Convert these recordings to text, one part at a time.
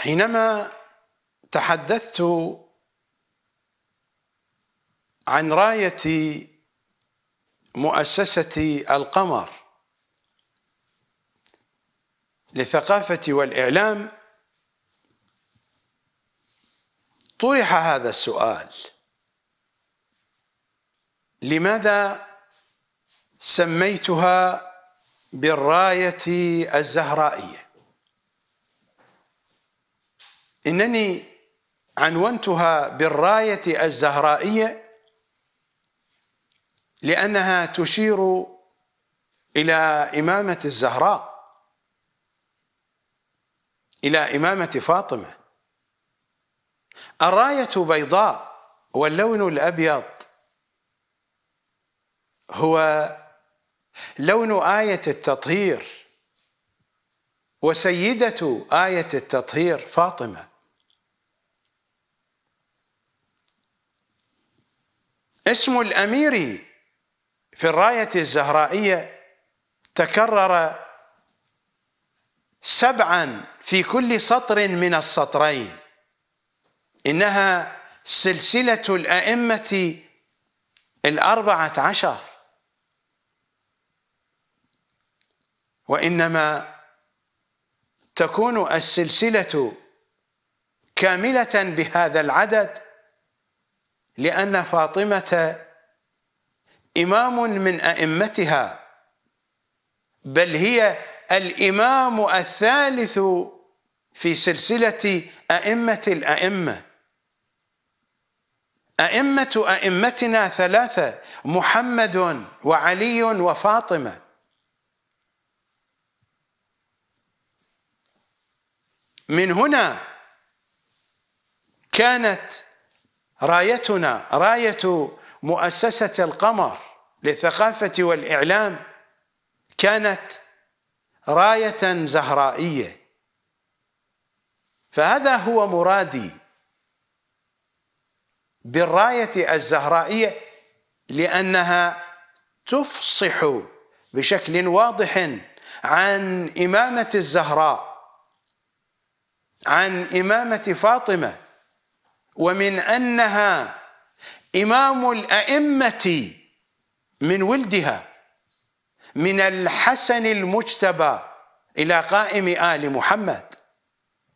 حينما تحدثت عن رايه مؤسسه القمر للثقافه والاعلام طرح هذا السؤال لماذا سميتها بالرايه الزهرائيه إنني عنونتها بالراية الزهرائية لأنها تشير إلى إمامة الزهراء إلى إمامة فاطمة الراية بيضاء واللون الأبيض هو لون آية التطهير وسيدة آية التطهير فاطمة اسم الأمير في الراية الزهرائية تكرر سبعا في كل سطر من السطرين إنها سلسلة الأئمة الأربعة عشر وإنما تكون السلسلة كاملة بهذا العدد لأن فاطمة إمام من أئمتها بل هي الإمام الثالث في سلسلة أئمة الأئمة أئمة أئمتنا ثلاثة محمد وعلي وفاطمة من هنا كانت رايتنا رايه مؤسسه القمر للثقافه والاعلام كانت رايه زهرائيه فهذا هو مرادي بالرايه الزهرائيه لانها تفصح بشكل واضح عن امامه الزهراء عن امامه فاطمه ومن أنها إمام الأئمة من ولدها من الحسن المجتبى إلى قائم آل محمد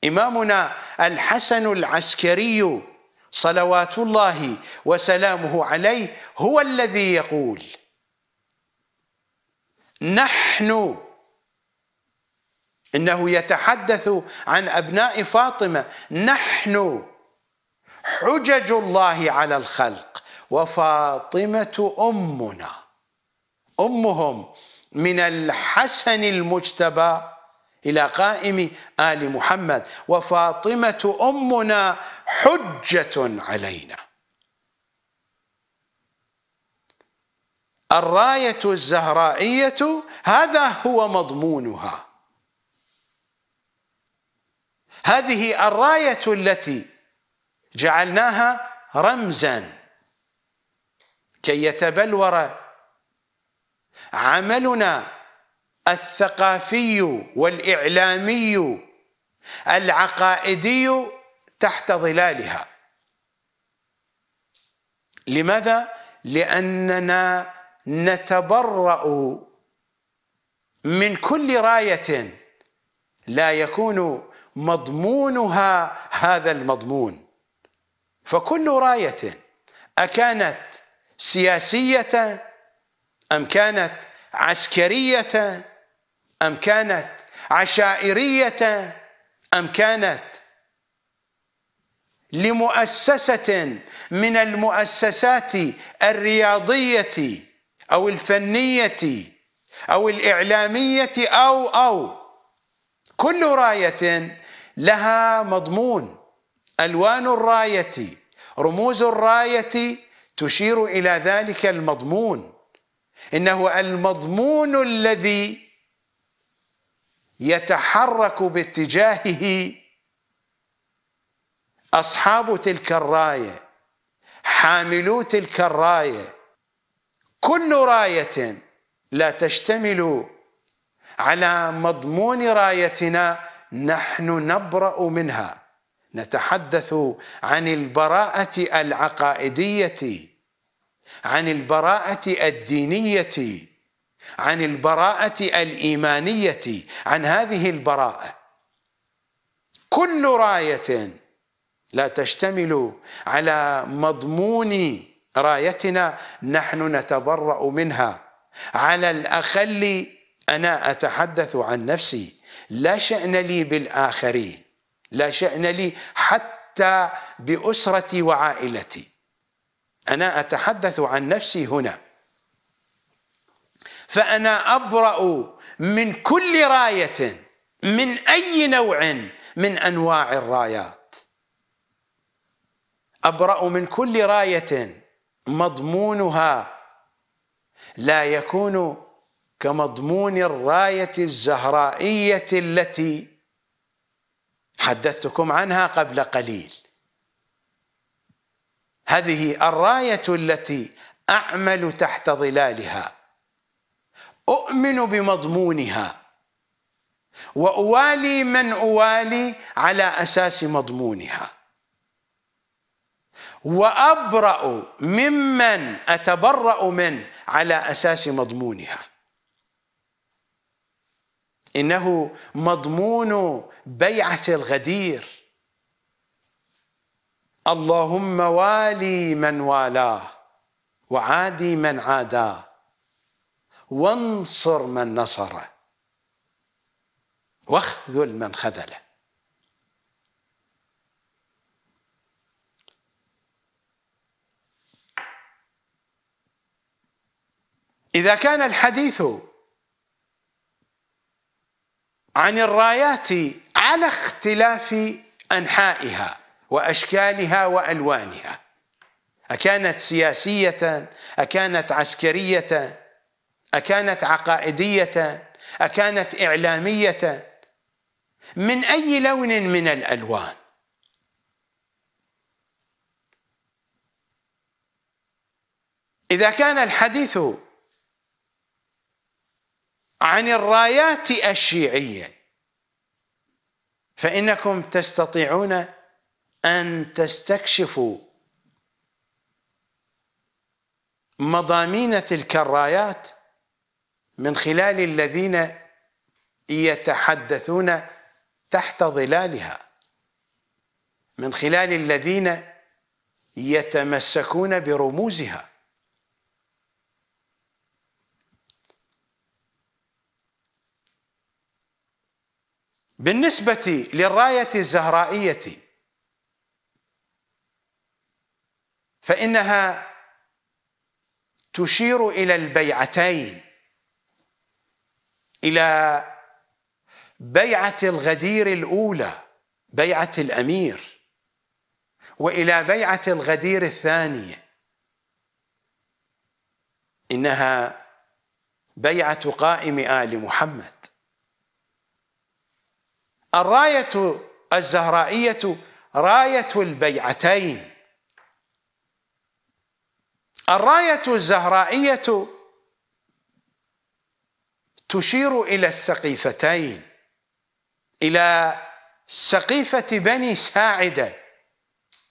إمامنا الحسن العسكري صلوات الله وسلامه عليه هو الذي يقول نحن إنه يتحدث عن أبناء فاطمة نحن حجج الله على الخلق وفاطمه امنا امهم من الحسن المجتبى الى قائم ال محمد وفاطمه امنا حجه علينا الرايه الزهرائيه هذا هو مضمونها هذه الرايه التي جعلناها رمزا كي يتبلور عملنا الثقافي والإعلامي العقائدي تحت ظلالها لماذا؟ لأننا نتبرأ من كل راية لا يكون مضمونها هذا المضمون فكل راية أكانت سياسية أم كانت عسكرية أم كانت عشائرية أم كانت لمؤسسة من المؤسسات الرياضية أو الفنية أو الإعلامية أو أو كل راية لها مضمون الوان الرايه رموز الرايه تشير الى ذلك المضمون انه المضمون الذي يتحرك باتجاهه اصحاب تلك الرايه حاملو تلك الرايه كل رايه لا تشتمل على مضمون رايتنا نحن نبرا منها نتحدث عن البراءه العقائديه عن البراءه الدينيه عن البراءه الايمانيه عن هذه البراءه كل رايه لا تشتمل على مضمون رايتنا نحن نتبرا منها على الاقل انا اتحدث عن نفسي لا شان لي بالاخرين لا شأن لي حتى بأسرتي وعائلتي أنا أتحدث عن نفسي هنا فأنا أبرأ من كل راية من أي نوع من أنواع الرايات أبرأ من كل راية مضمونها لا يكون كمضمون الراية الزهرائية التي حدثتكم عنها قبل قليل هذه الرايه التي اعمل تحت ظلالها اؤمن بمضمونها واوالي من اوالي على اساس مضمونها وابرا ممن اتبرا منه على اساس مضمونها انه مضمون بيعة الغدير اللهم والي من والاه وعادي من عاداه وانصر من نصره واخذل من خذله إذا كان الحديث عن الرايات على اختلاف أنحائها وأشكالها وألوانها أكانت سياسية أكانت عسكرية أكانت عقائدية أكانت إعلامية من أي لون من الألوان إذا كان الحديث عن الرايات الشيعيه فانكم تستطيعون ان تستكشفوا مضامين تلك الرايات من خلال الذين يتحدثون تحت ظلالها من خلال الذين يتمسكون برموزها بالنسبة للراية الزهرائية فإنها تشير إلى البيعتين إلى بيعة الغدير الأولى بيعة الأمير وإلى بيعة الغدير الثانية إنها بيعة قائم آل محمد الراية الزهرائية راية البيعتين الراية الزهرائية تشير إلى السقيفتين إلى سقيفة بني ساعدة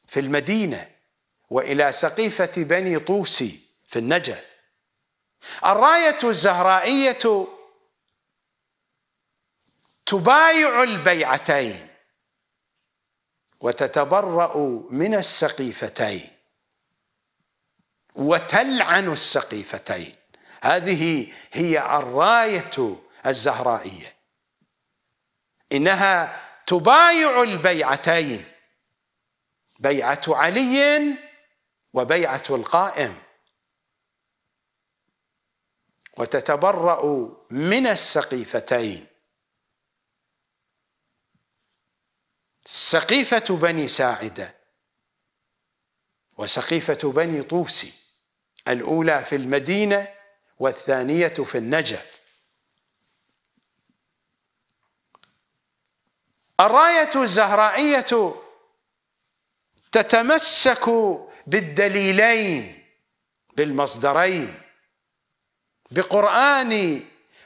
في المدينة وإلى سقيفة بني طوسي في النجف الراية الزهرائية تبايع البيعتين وتتبرأ من السقيفتين وتلعن السقيفتين هذه هي الراية الزهرائية إنها تبايع البيعتين بيعة علي وبيعة القائم وتتبرأ من السقيفتين سقيفة بني ساعدة وسقيفة بني طوسي الأولى في المدينة والثانية في النجف الراية الزهرائية تتمسك بالدليلين بالمصدرين بقرآن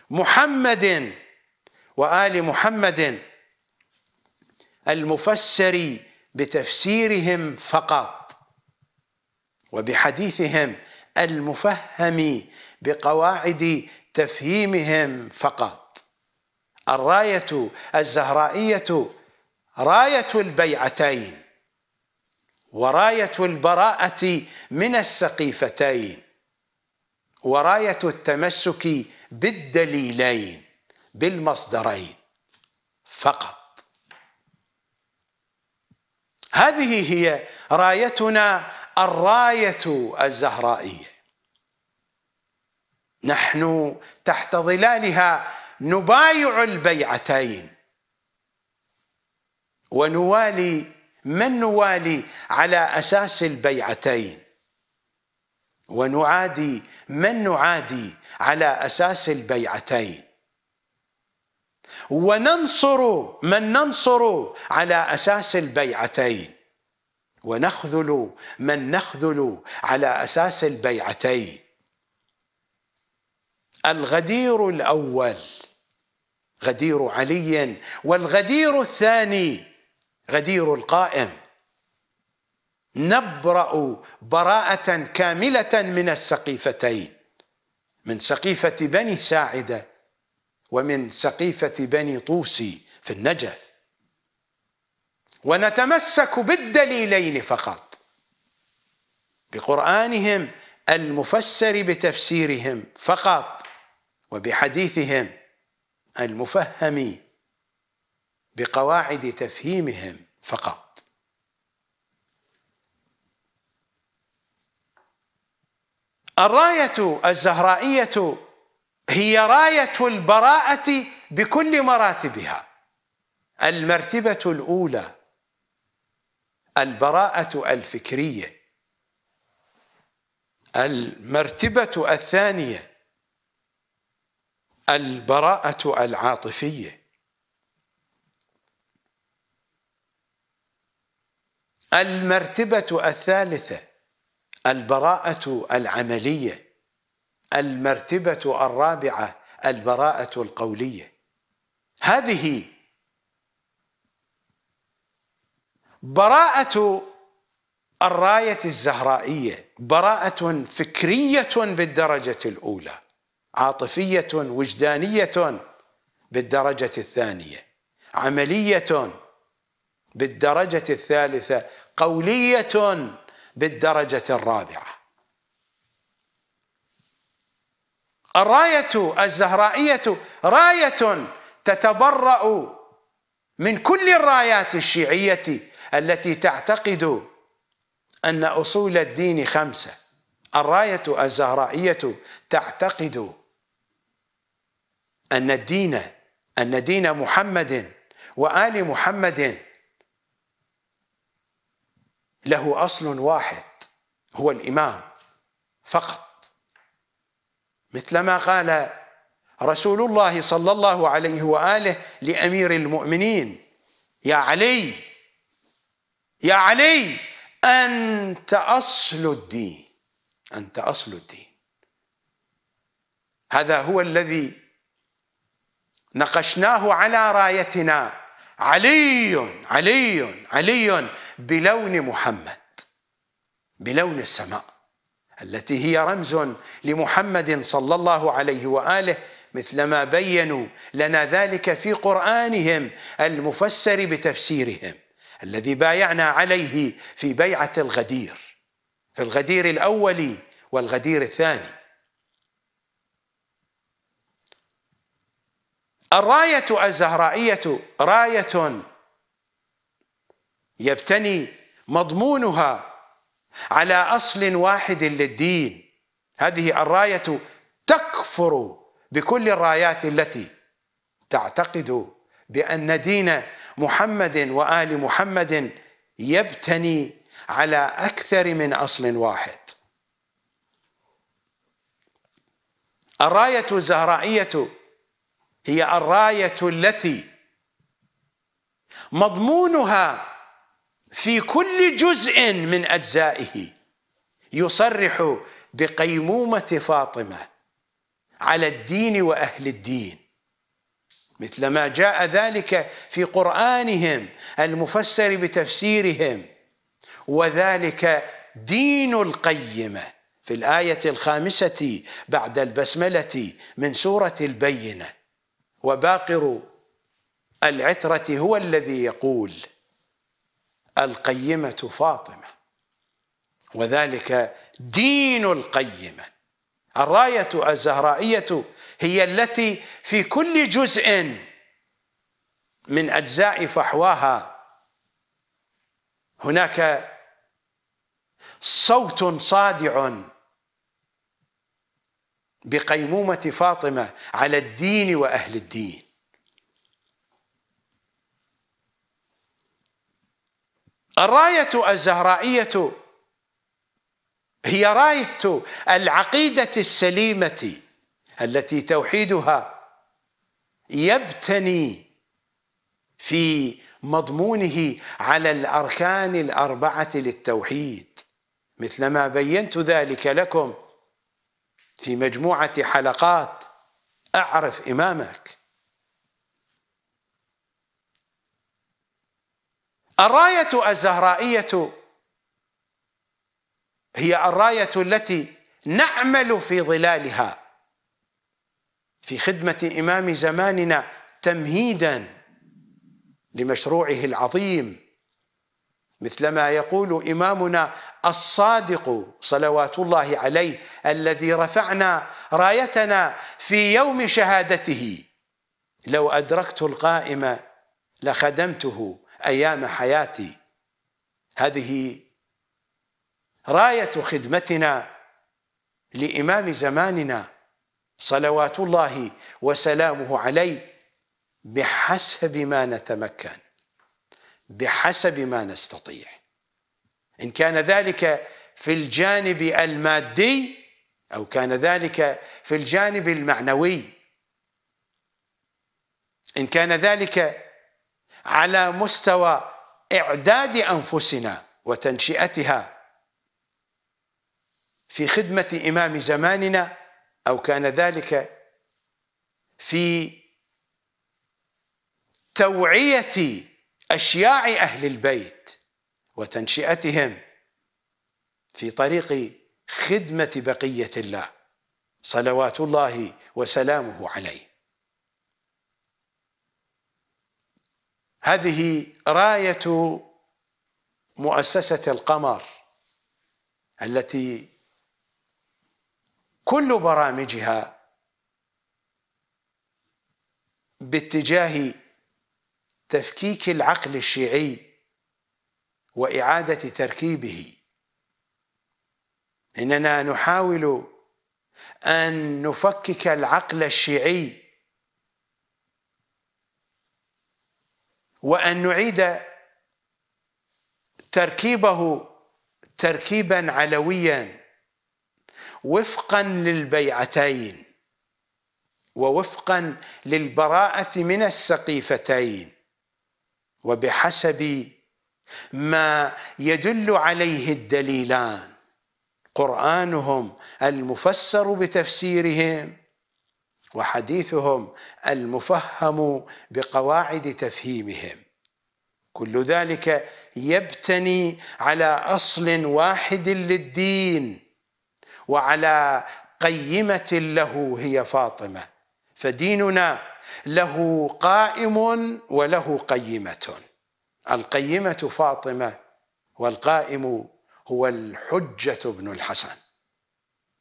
محمد وآل محمد المفسر بتفسيرهم فقط وبحديثهم المفهم بقواعد تفهيمهم فقط الرايه الزهرائيه رايه البيعتين ورايه البراءه من السقيفتين ورايه التمسك بالدليلين بالمصدرين فقط هذه هي رايتنا الرايه الزهرائيه نحن تحت ظلالها نبايع البيعتين ونوالي من نوالي على اساس البيعتين ونعادي من نعادي على اساس البيعتين وننصر من ننصر على اساس البيعتين ونخذل من نخذل على اساس البيعتين الغدير الاول غدير علي والغدير الثاني غدير القائم نبرا براءه كامله من السقيفتين من سقيفه بني ساعده ومن سقيفة بني طوسي في النجف ونتمسك بالدليلين فقط بقرآنهم المفسر بتفسيرهم فقط وبحديثهم المفهم بقواعد تفهيمهم فقط الرايه الزهرائيه هي رايه البراءه بكل مراتبها المرتبه الاولى البراءه الفكريه المرتبه الثانيه البراءه العاطفيه المرتبه الثالثه البراءه العمليه المرتبة الرابعة البراءة القولية هذه براءة الراية الزهرائية براءة فكرية بالدرجة الأولى عاطفية وجدانية بالدرجة الثانية عملية بالدرجة الثالثة قولية بالدرجة الرابعة الراية الزهرائية راية تتبرأ من كل الرايات الشيعية التي تعتقد أن أصول الدين خمسة الراية الزهرائية تعتقد أن الدين أن دين محمد وآل محمد له أصل واحد هو الإمام فقط مثلما قال رسول الله صلى الله عليه واله لامير المؤمنين يا علي يا علي انت اصل الدين انت اصل الدين هذا هو الذي نقشناه على رايتنا علي علي علي بلون محمد بلون السماء التي هي رمز لمحمد صلى الله عليه واله مثلما بينوا لنا ذلك في قرانهم المفسر بتفسيرهم الذي بايعنا عليه في بيعه الغدير في الغدير الاول والغدير الثاني الرايه الزهرائيه رايه يبتني مضمونها على أصل واحد للدين هذه الراية تكفر بكل الرايات التي تعتقد بأن دين محمد وآل محمد يبتني على أكثر من أصل واحد الراية الزهرائية هي الراية التي مضمونها في كل جزء من اجزائه يصرح بقيمومه فاطمه على الدين واهل الدين مثلما جاء ذلك في قرانهم المفسر بتفسيرهم وذلك دين القيمه في الايه الخامسه بعد البسمله من سوره البينه وباقر العتره هو الذي يقول القيمة فاطمة وذلك دين القيمة الراية الزهرائية هي التي في كل جزء من أجزاء فحواها هناك صوت صادع بقيمومة فاطمة على الدين وأهل الدين الراية الزهرائية هي راية العقيدة السليمة التي توحيدها يبتني في مضمونه على الأركان الأربعة للتوحيد مثلما بينت ذلك لكم في مجموعة حلقات أعرف إمامك الراية الزهرائية هي الراية التي نعمل في ظلالها في خدمة إمام زماننا تمهيدا لمشروعه العظيم مثلما يقول إمامنا الصادق صلوات الله عليه الذي رفعنا رايتنا في يوم شهادته لو أدركت القائمة لخدمته أيام حياتي هذه راية خدمتنا لإمام زماننا صلوات الله وسلامه عليه بحسب ما نتمكن بحسب ما نستطيع إن كان ذلك في الجانب المادي أو كان ذلك في الجانب المعنوي إن كان ذلك على مستوى إعداد أنفسنا وتنشئتها في خدمة إمام زماننا أو كان ذلك في توعية أشياع أهل البيت وتنشئتهم في طريق خدمة بقية الله صلوات الله وسلامه عليه هذه رايه مؤسسه القمر التي كل برامجها باتجاه تفكيك العقل الشيعي واعاده تركيبه اننا نحاول ان نفكك العقل الشيعي وأن نعيد تركيبه تركيبا علويا وفقا للبيعتين ووفقا للبراءة من السقيفتين وبحسب ما يدل عليه الدليلان قرآنهم المفسر بتفسيرهم وحديثهم المفهم بقواعد تفهيمهم كل ذلك يبتني على اصل واحد للدين وعلى قيمه له هي فاطمه فديننا له قائم وله قيمه القيمه فاطمه والقائم هو الحجه بن الحسن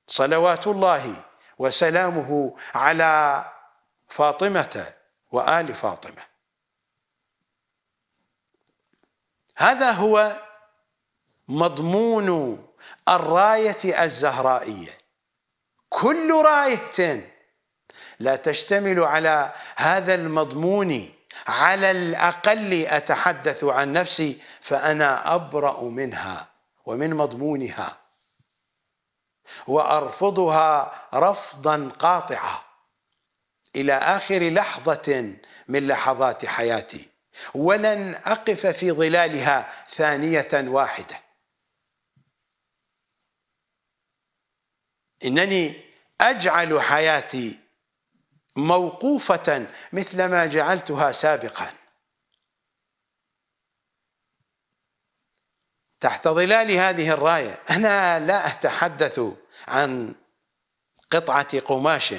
صلوات الله وسلامه على فاطمه وال فاطمه هذا هو مضمون الرايه الزهرائيه كل رايه لا تشتمل على هذا المضمون على الاقل اتحدث عن نفسي فانا ابرا منها ومن مضمونها وارفضها رفضا قاطعا الى اخر لحظه من لحظات حياتي ولن اقف في ظلالها ثانيه واحده انني اجعل حياتي موقوفه مثلما جعلتها سابقا تحت ظلال هذه الرايه انا لا اتحدث عن قطعه قماش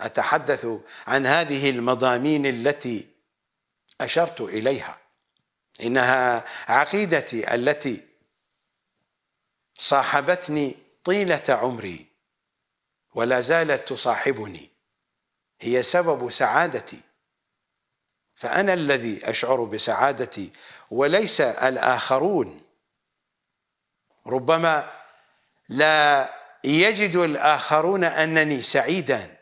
اتحدث عن هذه المضامين التي اشرت اليها انها عقيدتي التي صاحبتني طيله عمري ولا زالت تصاحبني هي سبب سعادتي فانا الذي اشعر بسعادتي وليس الآخرون ربما لا يجد الآخرون أنني سعيدا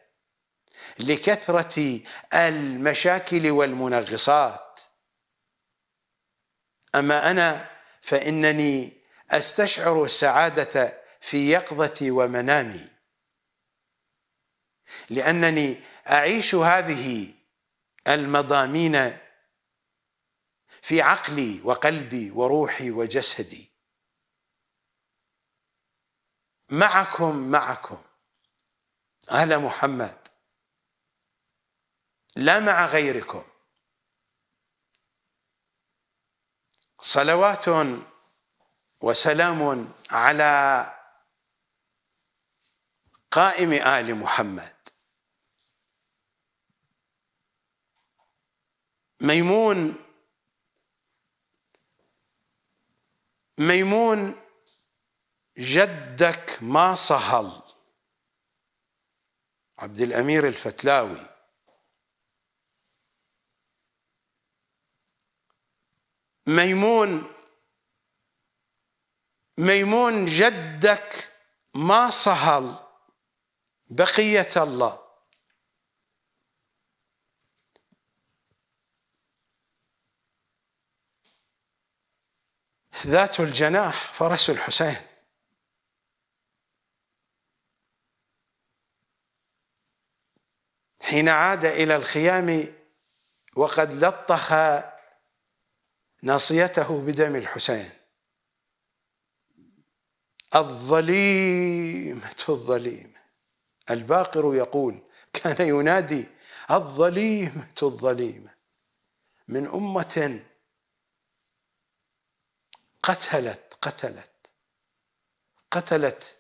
لكثرة المشاكل والمنغصات أما أنا فإنني أستشعر السعادة في يقظتي ومنامي لأنني أعيش هذه المضامين في عقلي وقلبي وروحي وجسدي معكم معكم آل محمد لا مع غيركم صلوات وسلام على قائم آل محمد ميمون ميمون جدك ما صهل عبد الامير الفتلاوي ميمون ميمون جدك ما صهل بقيه الله ذات الجناح فرس الحسين حين عاد الى الخيام وقد لطخ ناصيته بدم الحسين الظليمة الظليمة الباقر يقول كان ينادي الظليمة الظليمة من أمة قتلت قتلت قتلت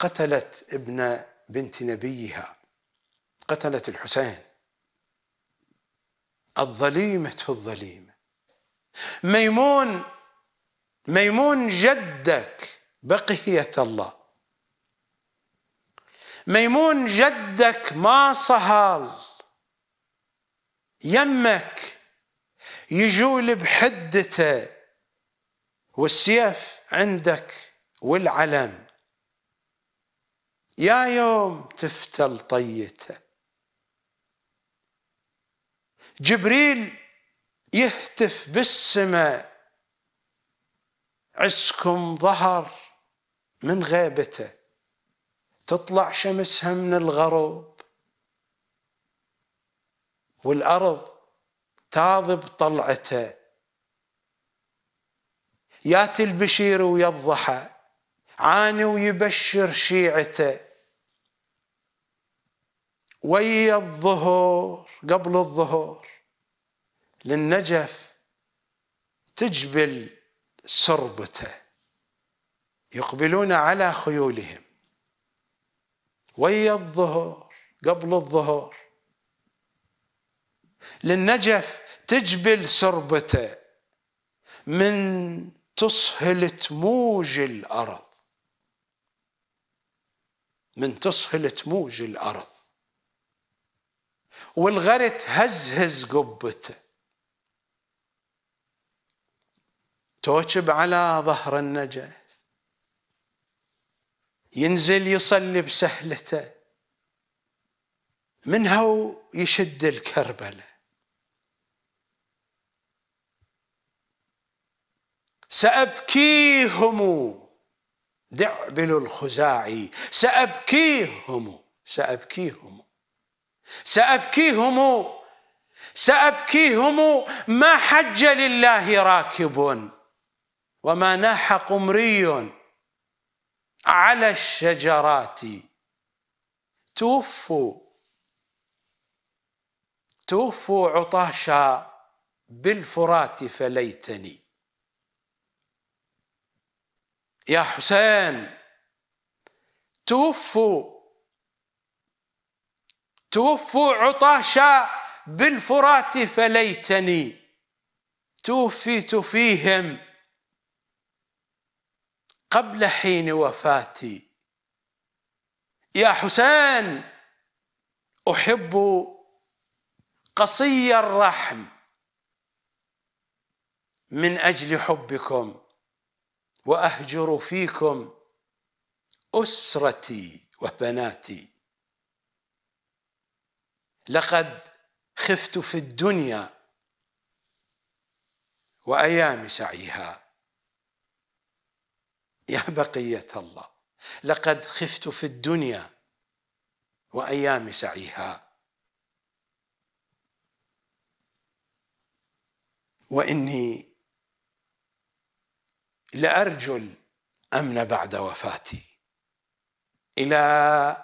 قتلت ابن بنت نبيها قتلت الحسين الظليمة الظليمة ميمون ميمون جدك بقية الله ميمون جدك ما صهال يمك يجول بحدته والسيف عندك والعلم يا يوم تفتل طيته جبريل يهتف بالسماء عسكم ظهر من غيبته تطلع شمسها من الغروب والأرض تاضب طلعته ياتي البشير ويا الضحى عاني ويبشر شيعته ويا الظهور قبل الظهور للنجف تجبل سربته يقبلون على خيولهم ويا الظهور قبل الظهور للنجف تجبل سربته من تصهل تموج الأرض من تصهل تموج الأرض والغرت هزهز قبته توجب على ظهر النجا ينزل يصلي بسهلته هو يشد الكربله سأبكيهم دعبل الخزاعي سأبكيهم سأبكيهم سأبكيهم سأبكيهم ما حج لله راكب وما ناح قمري على الشجرات توفوا توفوا عطاشا بالفرات فليتني يا حسين توفوا توفوا عطاشا بالفرات فليتني توفيت فيهم قبل حين وفاتي يا حسين احب قصي الرحم من اجل حبكم واهجر فيكم اسرتي وبناتي لقد خفت في الدنيا وايام سعيها يا بقيه الله لقد خفت في الدنيا وايام سعيها واني لأرجو الأمن بعد وفاتي إلى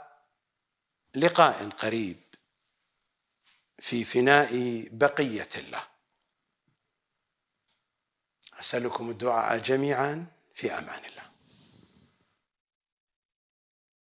لقاء قريب في فناء بقية الله أسألكم الدعاء جميعا في أمان الله